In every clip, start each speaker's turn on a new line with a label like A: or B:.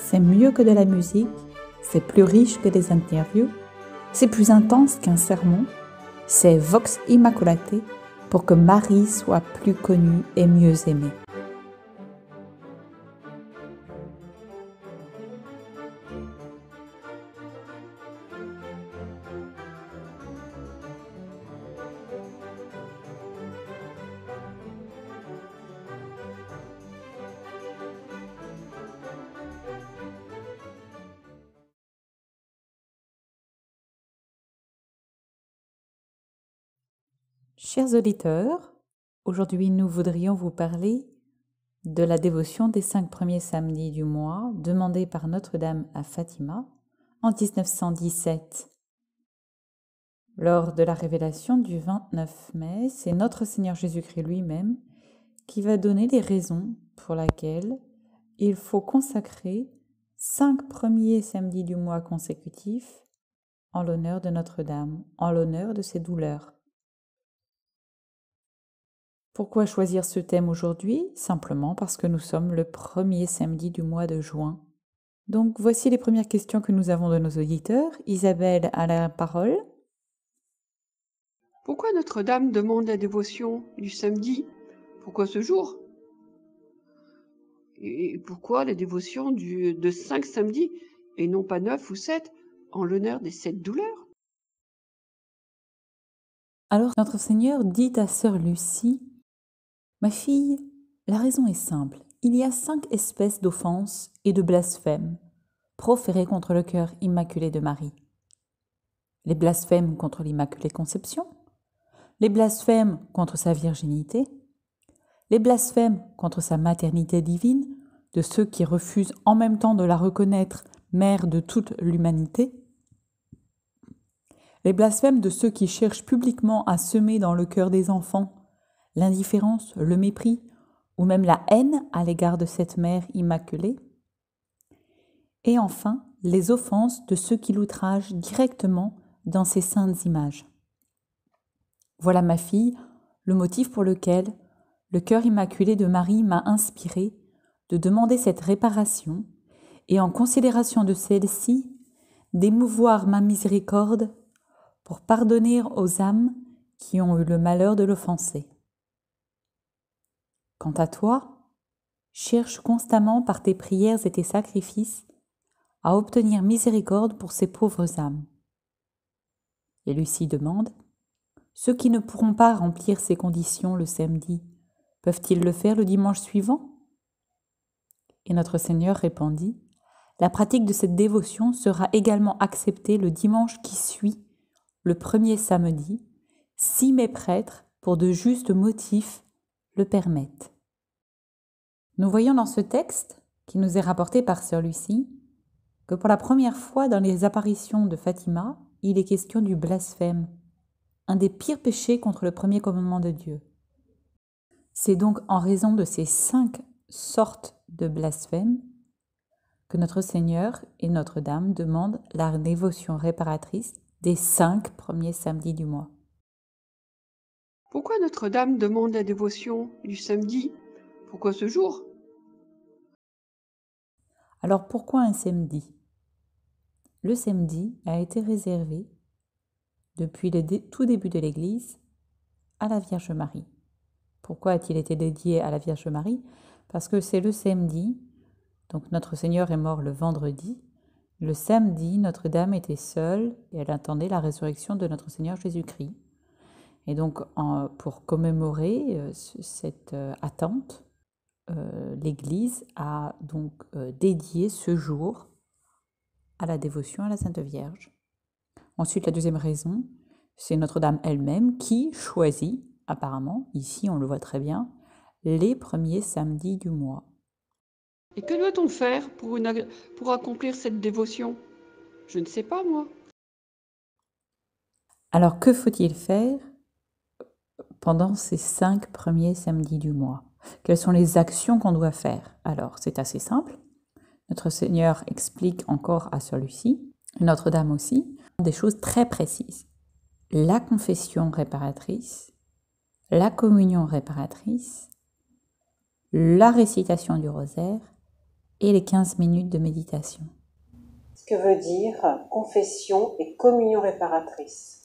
A: c'est mieux que de la musique, c'est plus riche que des interviews, c'est plus intense qu'un sermon, c'est Vox Immaculate pour que Marie soit plus connue et mieux aimée.
B: Chers auditeurs,
A: aujourd'hui nous voudrions vous parler de la dévotion des cinq premiers samedis du mois demandée par Notre-Dame à Fatima en 1917. Lors de la révélation du 29 mai, c'est notre Seigneur Jésus-Christ lui-même qui va donner les raisons pour lesquelles il faut consacrer cinq premiers samedis du mois consécutifs en l'honneur de Notre-Dame, en l'honneur de ses douleurs pourquoi choisir ce thème aujourd'hui Simplement parce que nous sommes le premier samedi du mois de juin. Donc voici les premières questions que nous avons de nos auditeurs. Isabelle a la parole. Pourquoi Notre-Dame demande la dévotion du samedi Pourquoi ce jour Et pourquoi la dévotion du, de cinq samedis et non pas neuf ou sept en l'honneur des sept douleurs Alors notre Seigneur dit à Sœur Lucie Ma fille, la raison est simple. Il y a cinq espèces d'offenses et de blasphèmes proférées contre le cœur immaculé de Marie. Les blasphèmes contre l'Immaculée Conception, les blasphèmes contre sa virginité, les blasphèmes contre sa maternité divine, de ceux qui refusent en même temps de la reconnaître mère de toute l'humanité, les blasphèmes de ceux qui cherchent publiquement à semer dans le cœur des enfants l'indifférence, le mépris ou même la haine à l'égard de cette mère immaculée. Et enfin, les offenses de ceux qui l'outragent directement dans ces saintes images. Voilà ma fille, le motif pour lequel le cœur immaculé de Marie m'a inspiré de demander cette réparation et en considération de celle-ci, d'émouvoir ma miséricorde pour pardonner aux âmes qui ont eu le malheur de l'offenser. Quant à toi, cherche constamment par tes prières et tes sacrifices à obtenir miséricorde pour ces pauvres âmes. Et Lucie demande Ceux qui ne pourront pas remplir ces conditions le samedi, peuvent-ils le faire le dimanche suivant Et notre Seigneur répondit La pratique de cette dévotion sera également acceptée le dimanche qui suit, le premier samedi, si mes prêtres, pour de justes motifs, permettent. Nous voyons dans ce texte, qui nous est rapporté par Sœur Lucie, que pour la première fois dans les apparitions de Fatima, il est question du blasphème, un des pires péchés contre le premier commandement de Dieu. C'est donc en raison de ces cinq sortes de blasphèmes que notre Seigneur et Notre-Dame demandent la dévotion réparatrice des cinq premiers samedis du mois. Pourquoi Notre-Dame demande la dévotion du samedi Pourquoi ce jour Alors pourquoi un samedi Le samedi a été réservé depuis le tout début de l'Église à la Vierge Marie. Pourquoi a-t-il été dédié à la Vierge Marie Parce que c'est le samedi, donc notre Seigneur est mort le vendredi. Le samedi, Notre-Dame était seule et elle attendait la résurrection de notre Seigneur Jésus-Christ. Et donc, pour commémorer euh, cette euh, attente, euh, l'Église a donc dédié ce jour à la dévotion à la Sainte Vierge. Ensuite, la deuxième raison, c'est Notre-Dame elle-même qui choisit, apparemment, ici on le voit très bien, les premiers samedis du mois. Et que doit-on faire pour accomplir cette dévotion Je ne sais pas, moi. Alors, que faut-il faire pendant ces cinq premiers samedis du mois. Quelles sont les actions qu'on doit faire Alors, c'est assez simple. Notre Seigneur explique encore à celui-ci, Notre-Dame aussi, des choses très précises. La confession réparatrice, la communion réparatrice, la récitation du rosaire et les 15 minutes de méditation. Ce que veut dire confession et communion réparatrice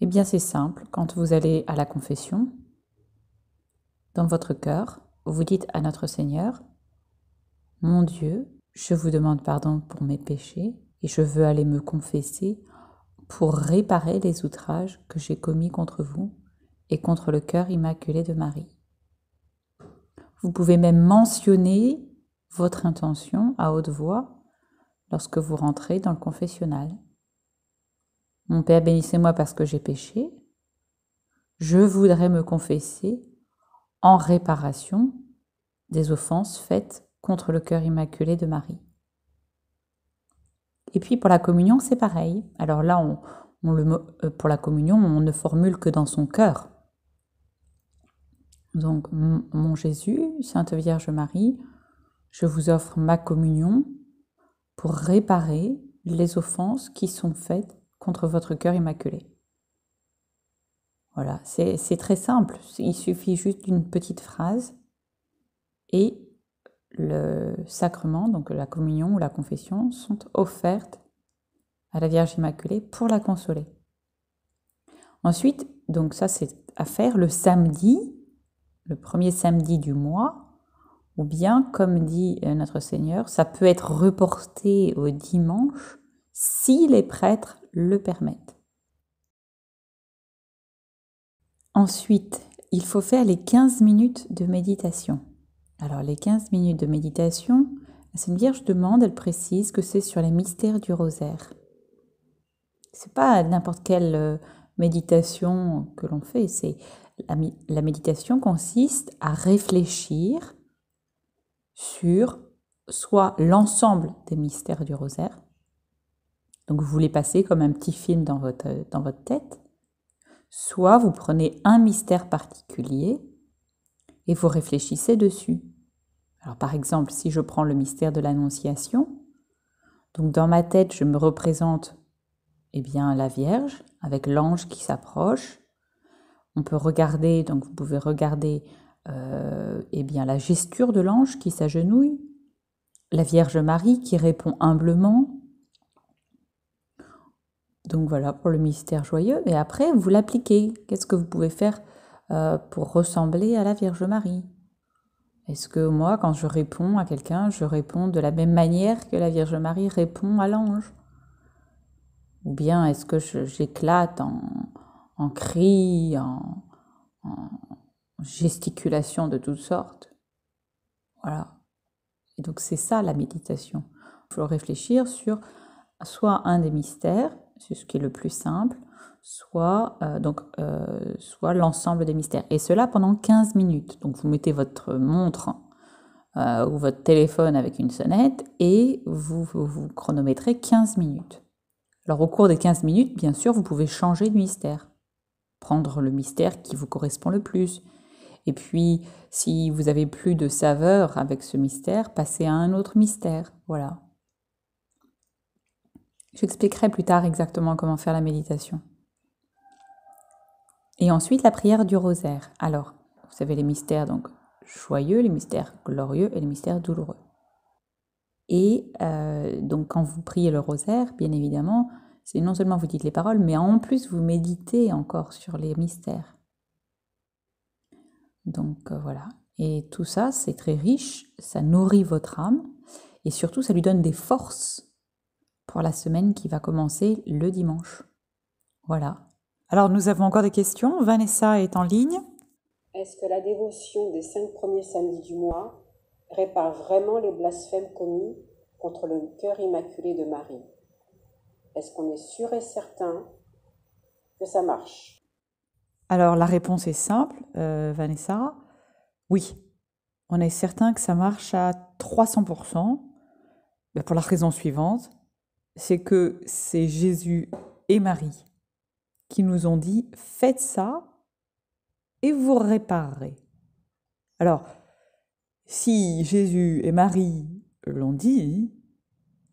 A: eh bien c'est simple, quand vous allez à la confession, dans votre cœur, vous dites à notre Seigneur, Mon Dieu, je vous demande pardon pour mes péchés et je veux aller me confesser pour réparer les outrages que j'ai commis contre vous et contre le cœur immaculé de Marie. Vous pouvez même mentionner votre intention à haute voix lorsque vous rentrez dans le confessionnal. Mon Père, bénissez-moi parce que j'ai péché. Je voudrais me confesser en réparation des offenses faites contre le cœur immaculé de Marie. Et puis pour la communion, c'est pareil. Alors là, on, le, euh, pour la communion, on ne formule que dans son cœur. Donc, mon Jésus, Sainte Vierge Marie, je vous offre ma communion pour réparer les offenses qui sont faites contre votre cœur immaculé. Voilà, c'est très simple. Il suffit juste d'une petite phrase et le sacrement, donc la communion ou la confession, sont offertes à la Vierge Immaculée pour la consoler. Ensuite, donc ça c'est à faire le samedi, le premier samedi du mois, ou bien, comme dit euh, notre Seigneur, ça peut être reporté au dimanche si les prêtres le permettent. Ensuite, il faut faire les 15 minutes de méditation. Alors les 15 minutes de méditation, la Sainte Vierge demande, elle précise que c'est sur les mystères du rosaire. C'est pas n'importe quelle euh, méditation que l'on fait, c'est la méditation consiste à réfléchir sur soit l'ensemble des mystères du rosaire, donc vous voulez passer comme un petit film dans votre, dans votre tête. Soit vous prenez un mystère particulier et vous réfléchissez dessus. Alors par exemple, si je prends le mystère de l'Annonciation, donc dans ma tête, je me représente eh bien la Vierge avec l'ange qui s'approche. On peut regarder, donc vous pouvez regarder euh, eh bien la gesture de l'ange qui s'agenouille, la Vierge Marie qui répond humblement, donc voilà pour le mystère joyeux. et après, vous l'appliquez. Qu'est-ce que vous pouvez faire euh, pour ressembler à la Vierge Marie Est-ce que moi, quand je réponds à quelqu'un, je réponds de la même manière que la Vierge Marie répond à l'ange Ou bien est-ce que j'éclate en, cris, en, en gesticulations de toutes sortes Voilà. Et donc c'est ça la méditation. Il faut réfléchir sur soit un des mystères, c'est ce qui est le plus simple, soit, euh, donc, euh, soit l'ensemble des mystères. Et cela pendant 15 minutes. Donc vous mettez votre montre euh, ou votre téléphone avec une sonnette et vous, vous, chronométrez 15 minutes. Alors au cours des 15 minutes, bien sûr, vous pouvez changer de mystère, prendre le mystère qui vous correspond le plus. Et puis, si vous avez plus de saveur avec ce mystère, passez à un autre mystère. Voilà. J'expliquerai plus tard exactement comment faire la méditation. Et ensuite, la prière du rosaire. Alors, vous savez les mystères donc joyeux, les mystères glorieux et les mystères douloureux. Et euh, donc, quand vous priez le rosaire, bien évidemment, c'est non seulement vous dites les paroles, mais en plus vous méditez encore sur les mystères. Donc euh, voilà. Et tout ça, c'est très riche, ça nourrit votre âme et surtout, ça lui donne des forces pour la semaine qui va commencer le dimanche. Voilà. Alors nous avons encore des questions. Vanessa est en ligne. Est-ce que la dévotion des cinq premiers samedis du mois répare vraiment les blasphèmes commis contre le cœur immaculé de Marie Est-ce qu'on est sûr et certain que ça marche Alors la réponse est simple, euh, Vanessa. Oui, on est certain que ça marche à 300%, pour la raison suivante c'est que c'est Jésus et Marie qui nous ont dit faites ça et vous réparerez. Alors, si Jésus et Marie l'ont dit,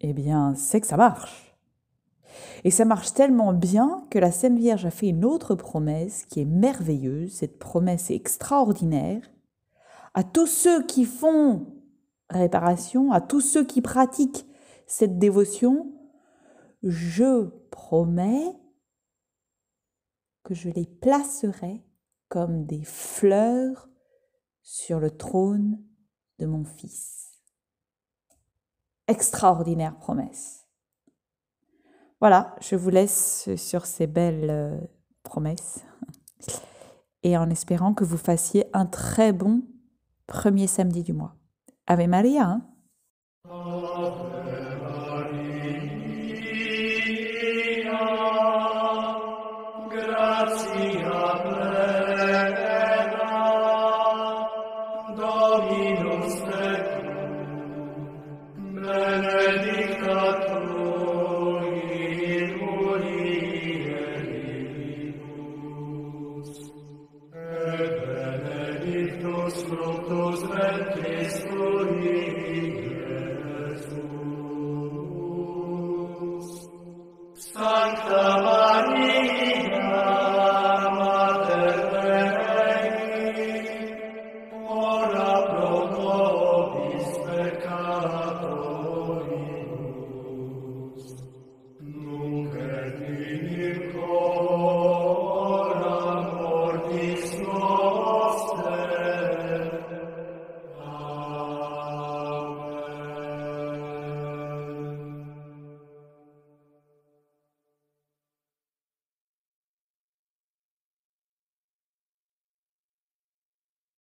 A: eh bien, c'est que ça marche. Et ça marche tellement bien que la Sainte Vierge a fait une autre promesse qui est merveilleuse, cette promesse est extraordinaire, à tous ceux qui font réparation, à tous ceux qui pratiquent cette dévotion, je promets que je les placerai comme des fleurs sur le trône de mon fils. Extraordinaire promesse. Voilà, je vous laisse sur ces belles euh, promesses et en espérant que vous fassiez un très bon premier samedi du mois. Ave Maria. Hein
B: fructus ventris tui,